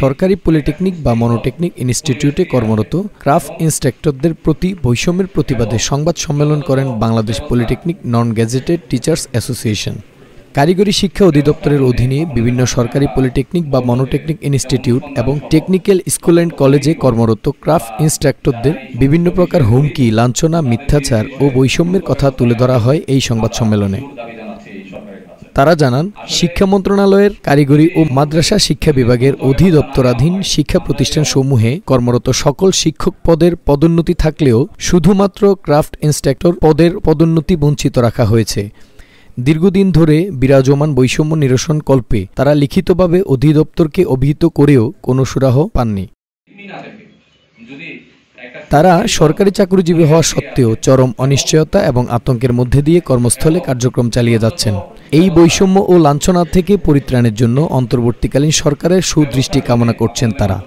সরকারি পলিটেকনিক বা মনোটেকনিক ইনস্টিটিউটে কর্মরত ক্রাফ্ট ইনস্ট্রাক্টরদের প্রতি বৈষম্যের প্রতিবাদে সংবাদ সম্মেলন করেন Bangladesh polytechnic non gazetted teachers association কারিগরি শিক্ষা অধিদপ্তরের অধীনে বিভিন্ন সরকারি পলিটেকনিক বা মনোটেকনিক ইনস্টিটিউট এবং টেকনিক্যাল স্কুল অ্যান্ড কলেজে কর্মরত ক্রাফট ইনস্ট্রাক্টরদের বিভিন্ন প্রকার হুমকি লাঞ্ছনা মিথ্যাচার ও বৈষম্যের কথা তুলে ধরা হয় এই সংবাদ সম্মেলনে তারা জানান শিক্ষা মন্ত্রণালয়ের কারিগরি ও মাদ্রাসা শিক্ষা বিভাগের অধিদপ্তরাধীন শিক্ষা প্রতিষ্ঠানসমূহে কর্মরত সকল শিক্ষক পদের পদোন্নতি থাকলেও শুধুমাত্র ক্রাফট ইন্সট্রাক্টর পদের পদোন্নতি বঞ্চিত রাখা হয়েছে দীর্ঘদিন ধরে বিরাজমান বৈষম্য নিরসন কল্পে তারা লিখিতভাবে অধিদপ্তরকে অভিহিত করেও কোনো সুরাহ পাননি তারা সরকারি চাকরিজীবী হওয়া সত্ত্বেও চরম অনিশ্চয়তা এবং আতঙ্কের মধ্যে দিয়ে কর্মস্থলে কার্যক্রম চালিয়ে যাচ্ছেন এই বৈষম্য ও লাঞ্ছনা থেকে পরিত্রাণের জন্য অন্তর্বর্তীকালীন সরকারের সুদৃষ্টি কামনা করছেন তারা